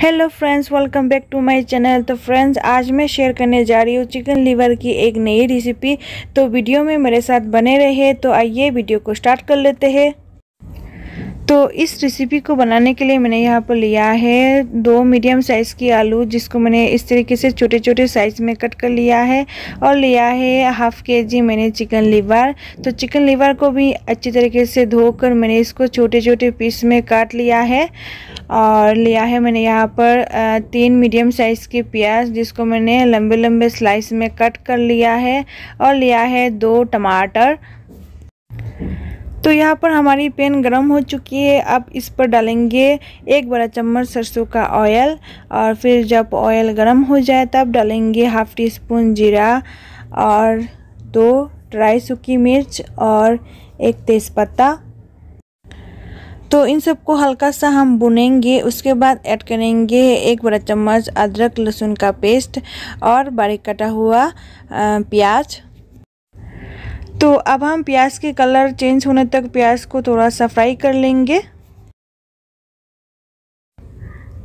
hello friends welcome back to my channel तो friends आज मैं शेयर करने जा रही हूँ चिकन लीवर की एक नई रेसिपी तो वीडियो में मेरे साथ बने रहे तो आइए वीडियो को स्टार्ट कर लेते हैं तो इस रेसिपी को बनाने के लिए मैंने यहाँ पर लिया है दो मीडियम साइज़ की आलू जिसको मैंने इस तरीके से छोटे छोटे साइज़ में कट कर लिया है और लिया है हाफ़ के जी मैंने चिकन लीवर तो चिकन लीवर को भी अच्छी तरीके से धोकर मैंने इसको छोटे छोटे पीस में काट लिया है और लिया है मैंने यहाँ पर तीन मीडियम साइज़ के प्याज जिसको मैंने लंबे लंबे स्लाइस में कट कर लिया है और लिया है दो टमाटर तो यहाँ पर हमारी पेन गर्म हो चुकी है अब इस पर डालेंगे एक बड़ा चम्मच सरसों का ऑयल और फिर जब ऑयल गर्म हो जाए तब डालेंगे हाफ़ टी स्पून जीरा और दो ड्राई सूखी मिर्च और एक तेज़पत्ता तो इन सबको हल्का सा हम भुनेंगे उसके बाद ऐड करेंगे एक बड़ा चम्मच अदरक लहसुन का पेस्ट और बारीक कटा हुआ प्याज तो अब हम प्याज के कलर चेंज होने तक प्याज को थोड़ा सा फ्राई कर लेंगे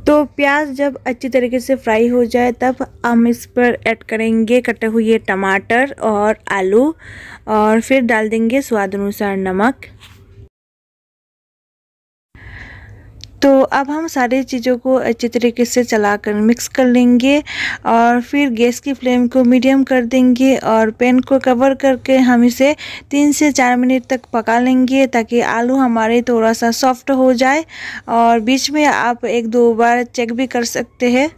तो प्याज जब अच्छी तरीके से फ्राई हो जाए तब हम इस पर ऐड करेंगे कटे हुए टमाटर और आलू और फिर डाल देंगे स्वाद अनुसार नमक तो अब हम सारे चीज़ों को अच्छे तरीके से चलाकर मिक्स कर लेंगे और फिर गैस की फ्लेम को मीडियम कर देंगे और पैन को कवर करके हम इसे तीन से चार मिनट तक पका लेंगे ताकि आलू हमारे थोड़ा सा सॉफ्ट हो जाए और बीच में आप एक दो बार चेक भी कर सकते हैं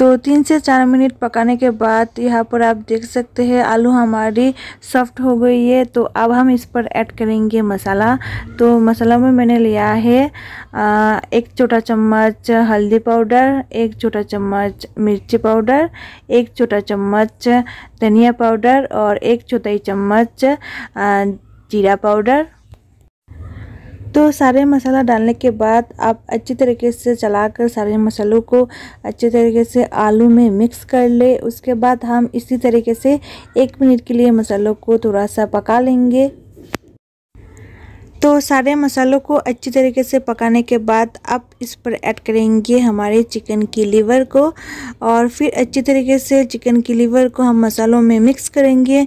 तो तीन से चार मिनट पकाने के बाद यहाँ पर आप देख सकते हैं आलू हमारी सॉफ्ट हो गई है तो अब हम इस पर ऐड करेंगे मसाला तो मसाला में मैंने लिया है आ, एक छोटा चम्मच हल्दी पाउडर एक छोटा चम्मच मिर्ची पाउडर एक छोटा चम्मच धनिया पाउडर और एक चौथाई चम्मच जीरा पाउडर तो सारे मसाला डालने के बाद आप अच्छी तरीके से चलाकर सारे मसालों को अच्छे तरीके से आलू में मिक्स कर ले उसके बाद हम इसी तरीके से एक मिनट के लिए मसालों को थोड़ा सा पका लेंगे तो सारे मसालों को अच्छी तरीके से पकाने के बाद आप इस पर ऐड करेंगे हमारे चिकन की लीवर को और फिर अच्छी तरीके से चिकन की लीवर को हम मसालों में मिक्स करेंगे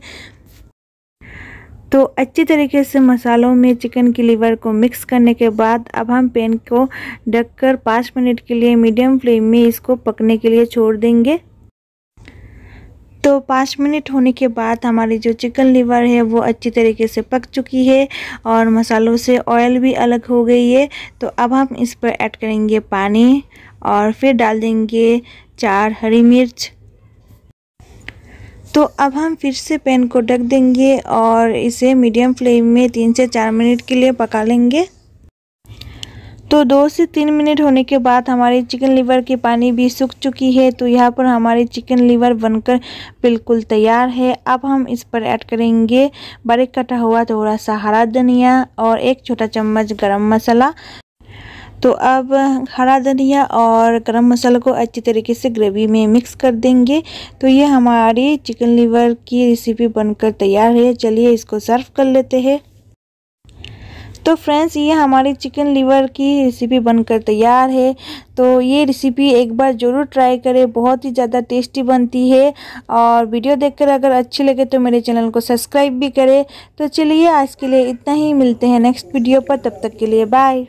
तो अच्छी तरीके से मसालों में चिकन की लीवर को मिक्स करने के बाद अब हम पैन को ढककर पाँच मिनट के लिए मीडियम फ्लेम में इसको पकने के लिए छोड़ देंगे तो पाँच मिनट होने के बाद हमारी जो चिकन लीवर है वो अच्छी तरीके से पक चुकी है और मसालों से ऑयल भी अलग हो गई है तो अब हम इस पर ऐड करेंगे पानी और फिर डाल देंगे चार हरी मिर्च तो अब हम फिर से पैन को ढक देंगे और इसे मीडियम फ्लेम में तीन से चार मिनट के लिए पका लेंगे तो दो से तीन मिनट होने के बाद हमारी चिकन लीवर की पानी भी सूख चुकी है तो यहाँ पर हमारी चिकन लीवर बनकर बिल्कुल तैयार है अब हम इस पर ऐड करेंगे बारीक कटा हुआ थोड़ा सा हरा धनिया और एक छोटा चम्मच गरम मसाला तो अब हरा धनिया और गरम मसाले को अच्छी तरीके से ग्रेवी में मिक्स कर देंगे तो ये हमारी चिकन लीवर की रेसिपी बनकर तैयार है चलिए इसको सर्व कर लेते हैं तो फ्रेंड्स ये हमारी चिकन लीवर की रेसिपी बनकर तैयार है तो ये रेसिपी एक बार ज़रूर ट्राई करें बहुत ही ज़्यादा टेस्टी बनती है और वीडियो देखकर अगर अच्छी लगे तो मेरे चैनल को सब्सक्राइब भी करें तो चलिए आज के लिए इतना ही मिलते हैं नेक्स्ट वीडियो पर तब तक के लिए बाय